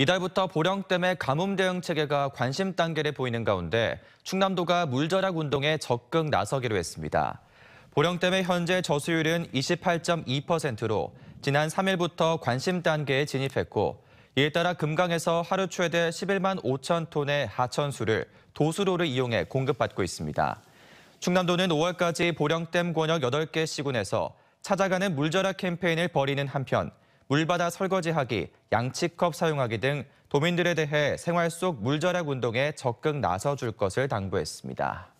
이달부터 보령댐의 가뭄 대응 체계가 관심 단계를 보이는 가운데 충남도가 물절약 운동에 적극 나서기로 했습니다. 보령댐의 현재 저수율은 28.2%로 지난 3일부터 관심 단계에 진입했고 이에 따라 금강에서 하루 최대 11만 5천 톤의 하천수를 도수로를 이용해 공급받고 있습니다. 충남도는 5월까지 보령댐 권역 8개 시군에서 찾아가는 물절약 캠페인을 벌이는 한편 물바다 설거지하기, 양치컵 사용하기 등 도민들에 대해 생활 속 물절약 운동에 적극 나서줄 것을 당부했습니다.